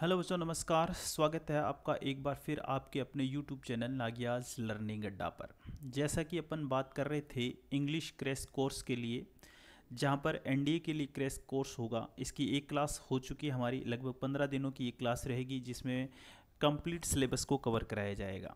Hello बच्चों नमस्कार स्वागत है आपका एक बार फिर आपके अपने यूट्यूब चैनल नागियाज लर्निंग अड्डा पर जैसा कि अपन बात कर रहे थे इंग्लिश क्रेस कोर्स के लिए जहां पर एनडीए के लिए क्रेस कोर्स होगा इसकी एक क्लास हो चुकी है हमारी लगभग पंद्रह दिनों की एक क्लास रहेगी जिसमें कंप्लीट सिलेबस को कवर कराया जाएगा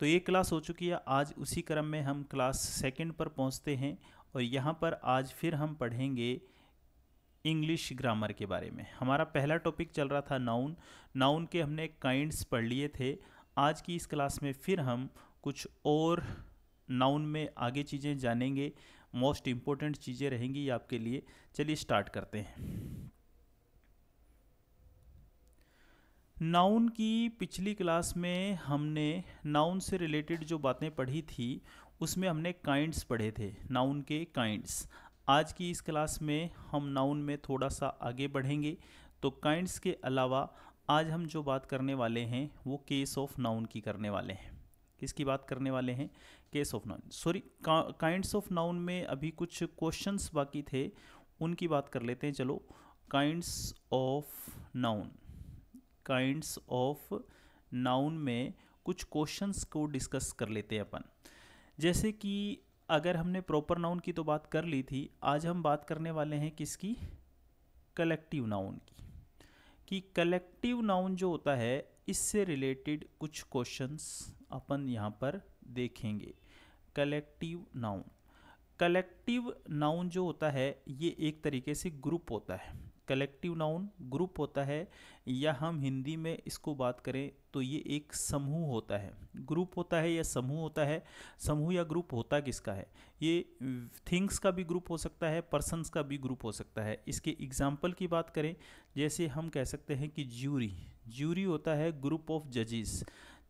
तो ये क्लास हो चुकी है आज उसी क्रम में हम क्लास सेकेंड पर पहुँचते हैं और यहाँ पर आज फिर हम पढ़ेंगे इंग्लिश ग्रामर के बारे में हमारा पहला टॉपिक चल रहा था नाउन नाउन के हमने काइंड्स पढ़ लिए थे आज की इस क्लास में फिर हम कुछ और नाउन में आगे चीज़ें जानेंगे मोस्ट इम्पोर्टेंट चीज़ें रहेंगी आपके लिए चलिए स्टार्ट करते हैं नाउन की पिछली क्लास में हमने नाउन से रिलेटेड जो बातें पढ़ी थी उसमें हमने काइंड्स पढ़े थे नाउन के काइंड्स आज की इस क्लास में हम नाउन में थोड़ा सा आगे बढ़ेंगे तो काइंड्स के अलावा आज हम जो बात करने वाले हैं वो केस ऑफ नाउन की करने वाले हैं किसकी बात करने वाले हैं case of noun sorry kinds of noun में अभी कुछ क्वेश्चंस बाकी थे उनकी बात कर लेते हैं चलो kinds of noun kinds of noun में कुछ क्वेश्चंस को डिस्कस कर लेते हैं अपन जैसे कि अगर हमने प्रॉपर नाउन की तो बात कर ली थी आज हम बात करने वाले हैं किसकी कलेक्टिव नाउन की कि कलेक्टिव नाउन जो होता है इससे रिलेटेड कुछ क्वेश्चंस अपन यहाँ पर देखेंगे कलेक्टिव नाउन कलेक्टिव नाउन जो होता है ये एक तरीके से ग्रुप होता है कलेक्टिव नाउन ग्रुप होता है या हम हिंदी में इसको बात करें तो ये एक समूह होता है ग्रुप होता है या समूह होता है समूह या ग्रुप होता किसका है ये थिंग्स का भी ग्रुप हो सकता है पर्सनस का भी ग्रुप हो सकता है इसके एग्जाम्पल की बात करें जैसे हम कह सकते हैं कि ज्यूरी ज्यूरी होता है ग्रुप ऑफ जजेस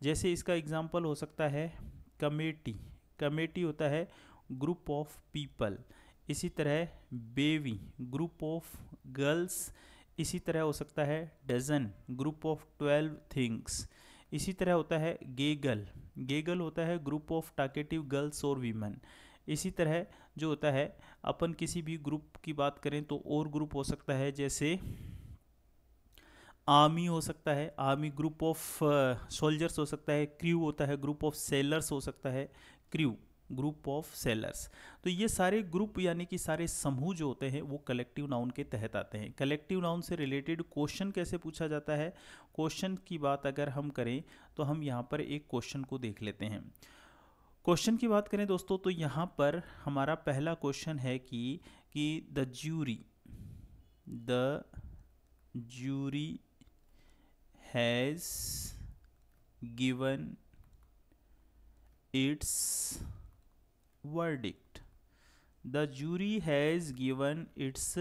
जैसे इसका एग्जाम्पल हो सकता है कमेटी कमेटी होता है ग्रुप ऑफ पीपल इसी तरह बेवी ग्रुप ऑफ गर्ल्स इसी तरह हो सकता है dozen group of twelve things इसी तरह होता है गे गर्ल गे गर्ल होता है ग्रुप ऑफ टाकेटिव गर्ल्स और वीमेन इसी तरह जो होता है अपन किसी भी ग्रुप की बात करें तो और ग्रुप हो सकता है जैसे आर्मी हो सकता है आर्मी ग्रुप ऑफ सोल्जर्स हो सकता है क्रू होता है ग्रुप ऑफ सेलर्स हो सकता है क्रू ग्रुप ऑफ सेलर्स तो ये सारे ग्रुप यानी कि सारे समूह जो होते हैं वो कलेक्टिव नाउन के तहत आते हैं कलेक्टिव नाउन से रिलेटेड क्वेश्चन कैसे पूछा जाता है क्वेश्चन की बात अगर हम करें तो हम यहाँ पर एक क्वेश्चन को देख लेते हैं क्वेश्चन की बात करें दोस्तों तो यहाँ पर हमारा पहला क्वेश्चन है कि कि the jury the jury has given its verdict the jury has given its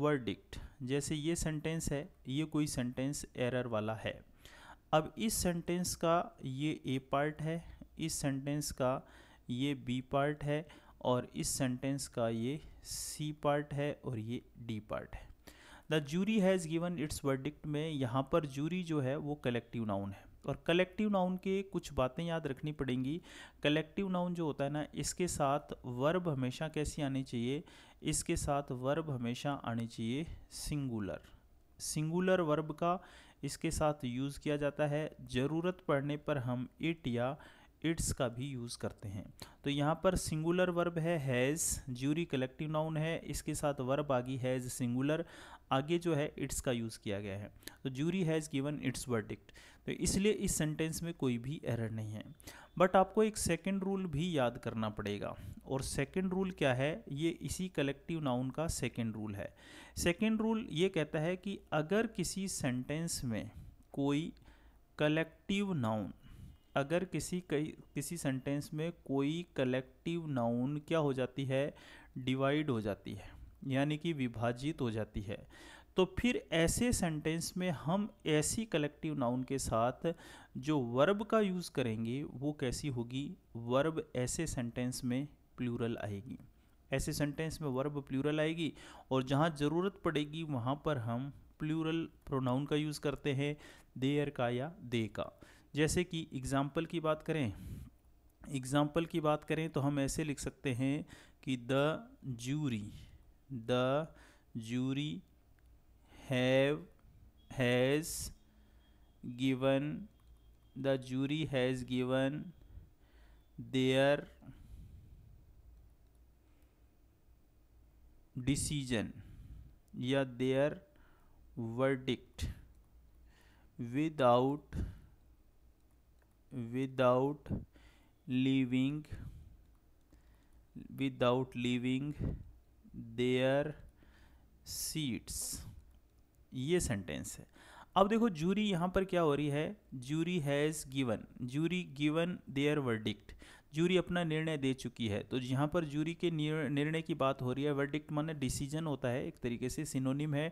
verdict जैसे ये सेंटेंस है ये कोई सेंटेंस एरर वाला है अब इस सेंटेंस का ये ए पार्ट है इस सेंटेंस का ये बी पार्ट है और इस सेंटेंस का ये सी पार्ट है और ये डी पार्ट है the jury has given its verdict में यहाँ पर जूरी जो है वो कलेक्टिव नाउन है और कलेक्टिव नाउन के कुछ बातें याद रखनी पड़ेंगी कलेक्टिव नाउन जो होता है ना इसके साथ वर्ब हमेशा कैसी आनी चाहिए इसके साथ वर्ब हमेशा आनी चाहिए सिंगुलर सिंगुलर वर्ब का इसके साथ यूज़ किया जाता है ज़रूरत पड़ने पर हम इट या इट्स का भी यूज़ करते हैं तो यहाँ पर सिंगुलर वर्ब है हैज़ ज्यूरी कलेक्टिव नाउन है इसके साथ वर्ब आ गई हैज़ सिंगुलर आगे जो है इट्स का यूज़ किया गया है तो jury has given its verdict तो इसलिए इस सेंटेंस में कोई भी एरर नहीं है बट आपको एक सेकंड रूल भी याद करना पड़ेगा और सेकंड रूल क्या है ये इसी कलेक्टिव नाउन का सेकंड रूल है सेकंड रूल ये कहता है कि अगर किसी सेंटेंस में कोई कलेक्टिव नाउन अगर किसी कई किसी सेंटेंस में कोई कलेक्टिव नाउन क्या हो जाती है डिवाइड हो जाती है यानी कि विभाजित हो जाती है तो फिर ऐसे सेंटेंस में हम ऐसी कलेक्टिव नाउन के साथ जो वर्ब का यूज़ करेंगे वो कैसी होगी वर्ब ऐसे सेंटेंस में प्लूरल आएगी ऐसे सेंटेंस में वर्ब प्लूरल आएगी और जहाँ ज़रूरत पड़ेगी वहाँ पर हम प्लूरल प्रोनाउन का यूज़ करते हैं देयर का या दे का जैसे कि एग्ज़ाम्पल की बात करें एग्ज़ाम्पल की बात करें तो हम ऐसे लिख सकते हैं कि the jury the jury have has given the jury has given their decision या their verdict without without leaving without leaving their seats ये सेंटेंस है अब देखो जूरी यहाँ पर क्या हो रही है jury has given jury given their verdict jury अपना निर्णय दे चुकी है तो यहाँ पर जूरी के निर्णय की बात हो रही है वर्डिक्ट माने डिसीजन होता है एक तरीके से सिनोनिम है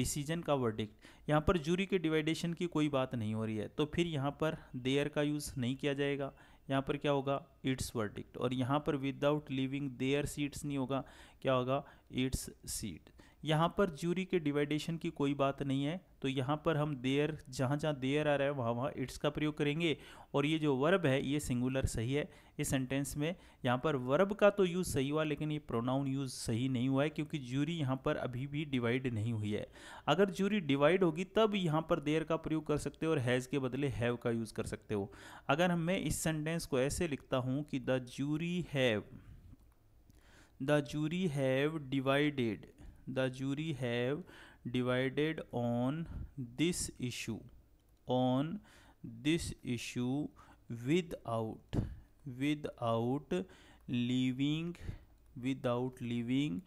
डिसीजन का वर्डिक्ट यहाँ पर जूरी के डिवाइडेशन की कोई बात नहीं हो रही है तो फिर यहाँ पर देयर का यूज़ नहीं किया जाएगा यहाँ पर क्या होगा इट्स वर्डिक्ट और यहाँ पर विदाउट लिविंग देयर सीट्स नहीं होगा क्या होगा इट्स सीट यहाँ पर ज्यूरी के डिवाइडेशन की कोई बात नहीं है तो यहाँ पर हम देयर जहाँ जहाँ देयर आ रहा है वहाँ वहाँ इट्स का प्रयोग करेंगे और ये जो वर्ब है ये सिंगुलर सही है इस सेंटेंस में यहाँ पर वर्ब का तो यूज़ सही हुआ लेकिन ये प्रोनाउन यूज़ सही नहीं हुआ है क्योंकि ज्यूरी यहाँ पर अभी भी डिवाइड नहीं हुई है अगर ज्यूरी डिवाइड होगी तब यहाँ पर देयर का प्रयोग कर सकते हो और हैज़ के बदले हैव का यूज़ कर सकते हो अगर मैं इस सेंटेंस को ऐसे लिखता हूँ कि the jury have the jury have divided the jury have divided on this issue on this issue without without leaving without leaving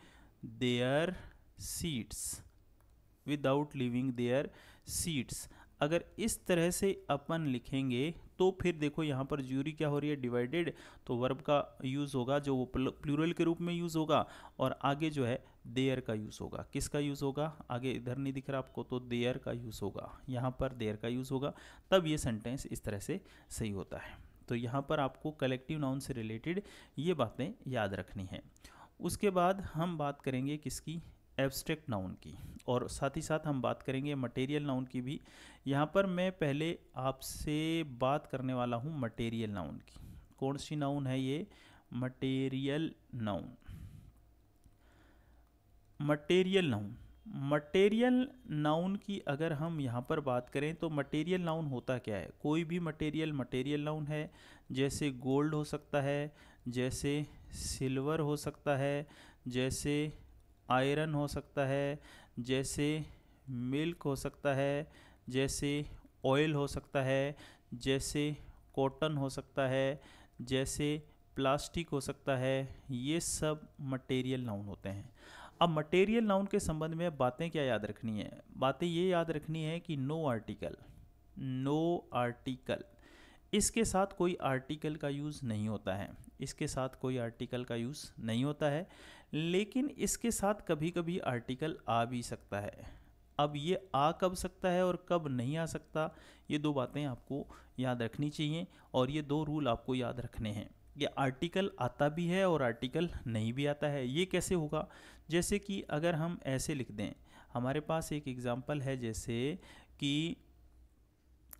their seats without leaving their seats अगर इस तरह से अपन लिखेंगे तो फिर देखो यहाँ पर जूरी क्या हो रही है डिवाइडेड तो वर्ब का यूज़ होगा जो वो प्लूरल के रूप में यूज़ होगा और आगे जो है देयर का यूज़ होगा किसका यूज़ होगा आगे इधर नहीं दिख रहा आपको तो देयर का यूज़ होगा यहाँ पर देयर का यूज़ होगा तब ये सेंटेंस इस तरह से सही होता है तो यहाँ पर आपको कलेक्टिव नाउन से रिलेटेड ये बातें याद रखनी है उसके बाद हम बात करेंगे किसकी एब्स्ट्रैक्ट नाउन की और साथ ही साथ हम बात करेंगे मटेरियल नाउन की भी यहाँ पर मैं पहले आपसे बात करने वाला हूँ मटेरियल नाउन की कौन सी नाउन है ये material noun material noun material noun की अगर हम यहाँ पर बात करें तो मटेरियल नाउन होता क्या है कोई भी मटेरियल मटेरियल नाउन है जैसे गोल्ड हो सकता है जैसे सिल्वर हो सकता है जैसे आयरन हो सकता है जैसे मिल्क हो सकता है जैसे ऑयल हो सकता है जैसे कॉटन हो सकता है जैसे प्लास्टिक हो सकता है ये सब मटेरियल नाउन होते हैं अब मटेरियल नाउन के संबंध में बातें क्या याद रखनी है बातें ये याद रखनी है कि नो आर्टिकल नो आर्टिकल इसके साथ कोई आर्टिकल का यूज़ नहीं होता है इसके साथ कोई आर्टिकल का यूज़ नहीं होता है लेकिन इसके साथ कभी कभी आर्टिकल आ भी सकता है अब ये आ कब सकता है और कब नहीं आ सकता ये दो बातें आपको याद रखनी चाहिए और ये दो रूल आपको याद रखने हैं ये आर्टिकल आता भी है और आर्टिकल नहीं भी आता है ये कैसे होगा जैसे कि अगर हम ऐसे लिख दें हमारे पास एक एग्ज़ाम्पल है जैसे कि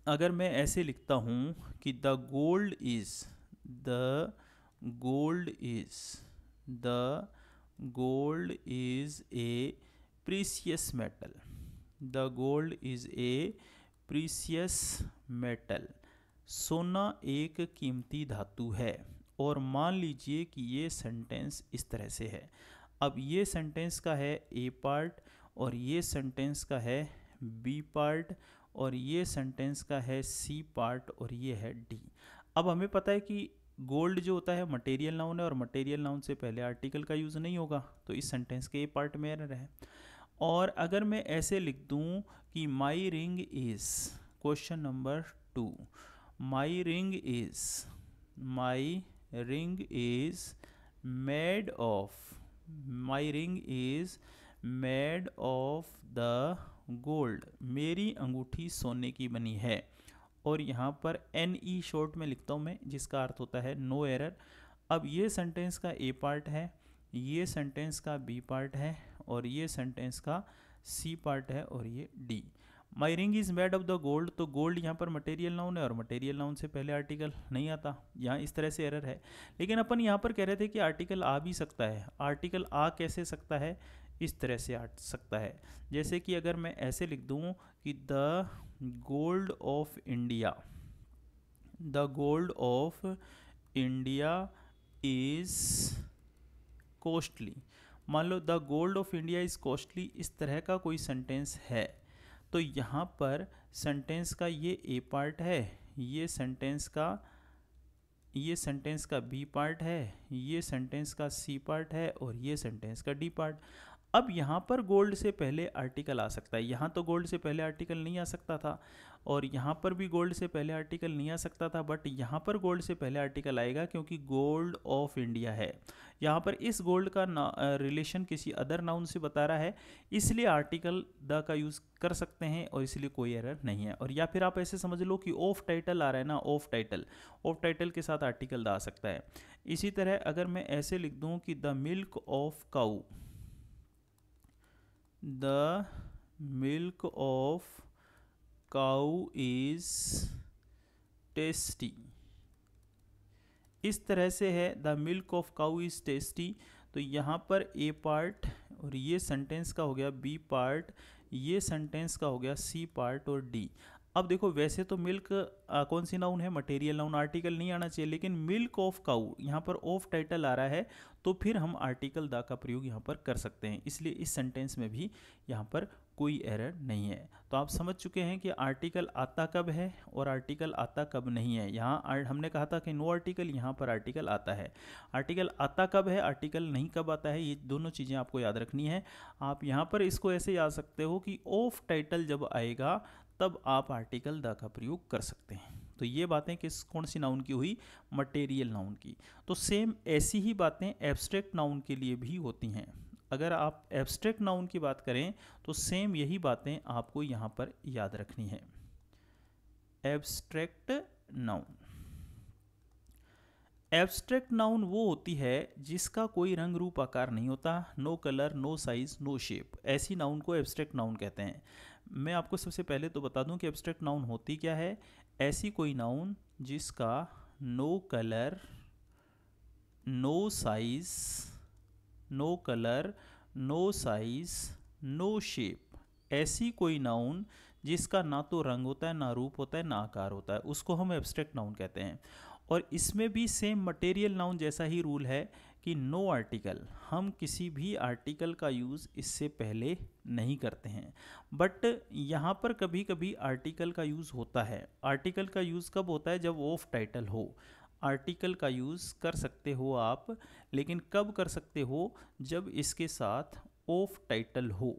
अगर मैं ऐसे लिखता हूँ कि the gold is the gold is the gold is a precious metal the gold is a precious metal सोना एक कीमती धातु है और मान लीजिए कि ये सेंटेंस इस तरह से है अब ये सेंटेंस का है ए पार्ट और ये सेंटेंस का है बी पार्ट और ये सेंटेंस का है सी पार्ट और ये है डी अब हमें पता है कि गोल्ड जो होता है मटेरियल नाउन है और मटेरियल नाउन से पहले आर्टिकल का यूज़ नहीं होगा तो इस सेंटेंस के ए पार्ट में एरर है और अगर मैं ऐसे लिख दूं कि my ring is question number two my ring is my ring is made of my ring is made of the gold मेरी अंगूठी सोने की बनी है और यहाँ पर एन ई शॉर्ट में लिखता हूँ मैं जिसका अर्थ होता है नो एरर अब ये सेंटेंस का ए पार्ट है ये सेंटेंस का बी पार्ट है और ये सेंटेंस का सी पार्ट है और ये D my ring is made of the gold तो गोल्ड यहाँ पर मटेरियल नाउन है और मटेरियल नाउन से पहले आर्टिकल नहीं आता यहाँ इस तरह से एरर है लेकिन अपन यहाँ पर कह रहे थे कि आर्टिकल आ भी सकता है आर्टिकल आ कैसे सकता है इस तरह से आ सकता है जैसे कि अगर मैं ऐसे लिख दूँ कि the gold of India the gold of India is costly मान लो the gold of India is costly इस तरह का कोई सेंटेंस है तो यहाँ पर सेंटेंस का ये ए पार्ट है ये सेंटेंस का ये सेंटेंस का बी पार्ट है ये सेंटेंस का सी पार्ट है और ये सेंटेंस का डी पार्ट अब यहाँ पर गोल्ड से पहले आर्टिकल आ सकता है यहाँ तो गोल्ड से पहले आर्टिकल नहीं आ सकता था और यहाँ पर भी गोल्ड से पहले आर्टिकल नहीं आ सकता था बट यहाँ पर गोल्ड से पहले आर्टिकल आएगा क्योंकि गोल्ड ऑफ इंडिया है यहाँ पर इस गोल्ड का रिलेशन किसी अदर नाउन से बता रहा है इसलिए आर्टिकल द का यूज़ कर सकते हैं और इसलिए कोई एरर नहीं है और या फिर आप ऐसे समझ लो कि ऑफ टाइटल आ रहा है ना ऑफ टाइटल ऑफ टाइटल के साथ आर्टिकल द आ सकता है इसी तरह अगर मैं ऐसे लिख दूँ कि the milk of cow the milk of cow is tasty इस तरह से है the milk of cow is tasty तो यहाँ पर ए पार्ट और ये सेंटेंस का हो गया बी पार्ट ये सेंटेंस का हो गया सी पार्ट और डी अब देखो वैसे तो मिल्क आ, कौन सी नाउन है मटेरियल नाउन आर्टिकल नहीं आना चाहिए लेकिन मिल्क ऑफ काउ यहाँ पर ऑफ टाइटल आ रहा है तो फिर हम आर्टिकल दा का प्रयोग यहाँ पर कर सकते हैं इसलिए इस सेंटेंस में भी यहाँ पर कोई एरर नहीं है तो आप समझ चुके हैं कि आर्टिकल आता कब है और आर्टिकल आता कब नहीं है यहाँ हमने कहा था कि नो आर्टिकल यहाँ पर आर्टिकल आता है आर्टिकल आता कब है आर्टिकल नहीं कब आता है ये दोनों चीज़ें आपको याद रखनी है आप यहाँ पर इसको ऐसे याद सकते हो कि ऑफ टाइटल जब आएगा तब आप आर्टिकल द का प्रयोग कर सकते हैं तो ये बातें किस कौन सी नाउन की हुई मटेरियल नाउन की तो सेम ऐसी ही बातें एब्स्ट्रैक्ट नाउन के लिए भी होती हैं अगर आप एब्स्ट्रैक्ट नाउन की बात करें तो सेम यही बातें आपको यहाँ पर याद रखनी है एब्स्ट्रैक्ट नाउन एब्स्ट्रैक्ट नाउन वो होती है जिसका कोई रंग रूप आकार नहीं होता no colour no size no shape ऐसी नाउन को एब्स्ट्रैक्ट नाउन कहते हैं मैं आपको सबसे पहले तो बता दूं कि एब्स्ट्रैक्ट नाउन होती क्या है ऐसी कोई नाउन जिसका no colour no size no colour no size no shape ऐसी कोई नाउन जिसका ना तो रंग होता है ना रूप होता है ना आकार होता है उसको हम एब्स्ट्रैक्ट नाउन कहते हैं और इसमें भी सेम मटेरियल नाउन जैसा ही रूल है कि नो आर्टिकल हम किसी भी आर्टिकल का यूज़ इससे पहले नहीं करते हैं बट यहाँ पर कभी कभी आर्टिकल का यूज़ होता है आर्टिकल का यूज़ कब होता है जब ऑफ टाइटल हो आर्टिकल का यूज़ कर सकते हो आप लेकिन कब कर सकते हो जब इसके साथ ऑफ टाइटल हो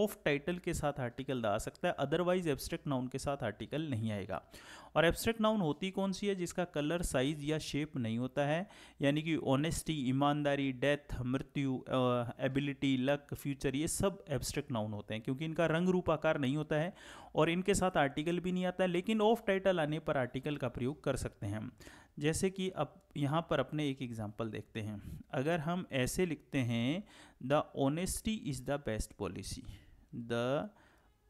ऑफ टाइटल के साथ आर्टिकल आ सकता है अदरवाइज एब्स्ट्रैक्ट नाउन के साथ आर्टिकल नहीं आएगा और एब्स्ट्रैक्ट नाउन होती कौन सी है जिसका कलर साइज या शेप नहीं होता है यानी कि ऑनेस्टी ईमानदारी डेथ मृत्यु एबिलिटी लक फ्यूचर ये सब एब्स्ट्रैक्ट नाउन होते हैं क्योंकि इनका रंग रूप आकार नहीं होता है और इनके साथ आर्टिकल भी नहीं आता है लेकिन ऑफ टाइटल आने पर आर्टिकल का प्रयोग कर सकते हैं जैसे कि अब यहाँ पर अपने एक एग्जाम्पल देखते हैं अगर हम ऐसे लिखते हैं the honesty is the best policy the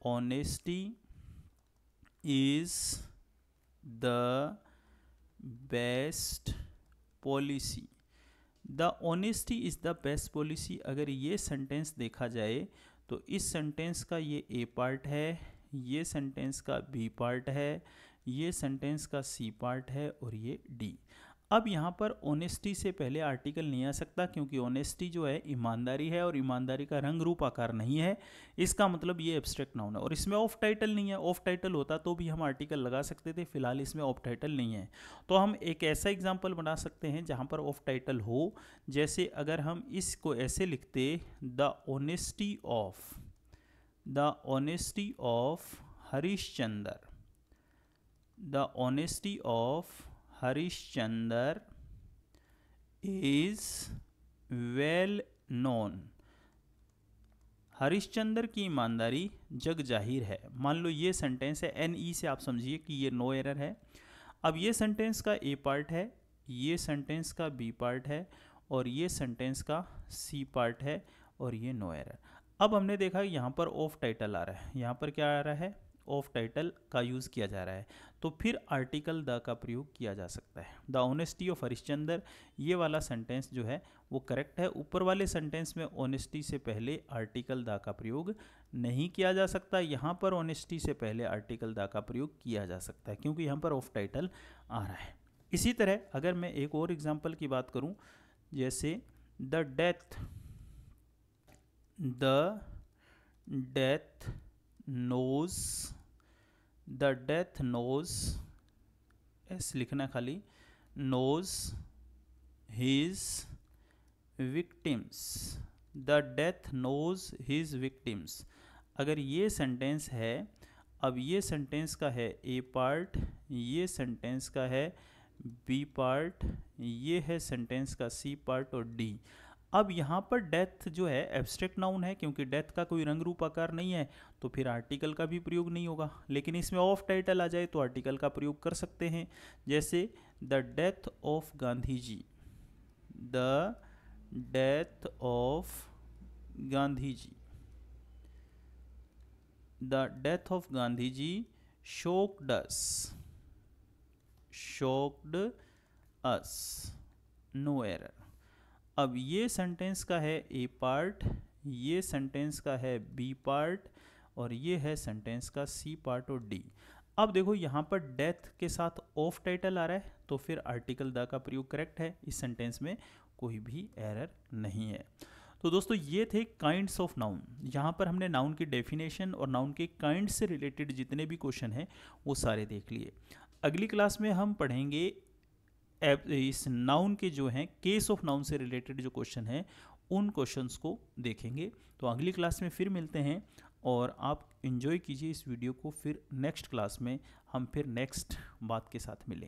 honesty is the best policy the honesty is the best policy अगर ये सेंटेंस देखा जाए तो इस सेंटेंस का ये ए पार्ट है ये सेंटेंस का बी पार्ट है ये सेंटेंस का सी पार्ट है और ये डी अब यहाँ पर ओनेस्टी से पहले आर्टिकल नहीं आ सकता क्योंकि ओनेस्टी जो है ईमानदारी है और ईमानदारी का रंग रूप आकार नहीं है इसका मतलब ये एब्स्ट्रैक्ट नाउन है और इसमें ऑफ टाइटल नहीं है ऑफ टाइटल होता तो भी हम आर्टिकल लगा सकते थे फिलहाल इसमें ऑफ टाइटल नहीं है तो हम एक ऐसा एग्जाम्पल बना सकते हैं जहाँ पर ऑफ टाइटल हो जैसे अगर हम इसको ऐसे लिखते the honesty of the honesty of Harishchandra the honesty of Harishchandar is well known. Harishchandra की ईमानदारी जग जाहिर है मान लो ये सेंटेंस है एन ई e से आप समझिए कि ये नो एरर है अब ये सेंटेंस का ए पार्ट है ये सेंटेंस का बी पार्ट है और ये सेंटेंस का सी पार्ट है और ये नो एरर अब हमने देखा यहाँ पर ऑफ टाइटल आ रहा है यहाँ पर क्या आ रहा है ऑफ टाइटल का यूज़ किया जा रहा है तो फिर आर्टिकल द का प्रयोग किया जा सकता है द ऑनेस्टी ऑफ हरिश्चंद्र ये वाला सेंटेंस जो है वो करेक्ट है ऊपर वाले सेंटेंस में ऑनेस्टी से पहले आर्टिकल द का प्रयोग नहीं किया जा सकता यहाँ पर ऑनेस्टी से पहले आर्टिकल द का प्रयोग किया जा सकता है क्योंकि यहाँ पर ऑफ टाइटल आ रहा है इसी तरह अगर मैं एक और एग्जाम्पल की बात करूँ जैसे the death the death knows the death knows S लिखना खाली knows his victims the death knows his victims अगर ये सेंटेंस है अब ये सेंटेंस का है ए पार्ट ये सेंटेंस का है बी पार्ट ये है सेंटेंस का सी पार्ट और डी अब यहाँ पर डेथ जो है एब्स्ट्रैक्ट नाउन है क्योंकि डेथ का कोई रंग रूप आकार नहीं है तो फिर आर्टिकल का भी प्रयोग नहीं होगा लेकिन इसमें ऑफ टाइटल आ जाए तो आर्टिकल का प्रयोग कर सकते हैं जैसे the death of Gandhi ji the death of Gandhi ji the death of Gandhi ji shocked us shocked us no error अब ये सेंटेंस का है ए पार्ट ये सेंटेंस का है बी पार्ट और ये है सेंटेंस का सी पार्ट और डी अब देखो यहाँ पर डेथ के साथ ऑफ टाइटल आ रहा है तो फिर आर्टिकल द का प्रयोग करेक्ट है इस सेंटेंस में कोई भी एरर नहीं है तो दोस्तों ये थे काइंड्स ऑफ नाउन यहाँ पर हमने नाउन की डेफिनेशन और नाउन के काइंड से रिलेटेड जितने भी क्वेश्चन हैं वो सारे देख लिए अगली क्लास में हम पढ़ेंगे इस नाउन के जो हैं केस ऑफ नाउन से रिलेटेड जो क्वेश्चन हैं उन क्वेश्चंस को देखेंगे तो अगली क्लास में फिर मिलते हैं और आप इन्जॉय कीजिए इस वीडियो को फिर नेक्स्ट क्लास में हम फिर नेक्स्ट बात के साथ मिलेंगे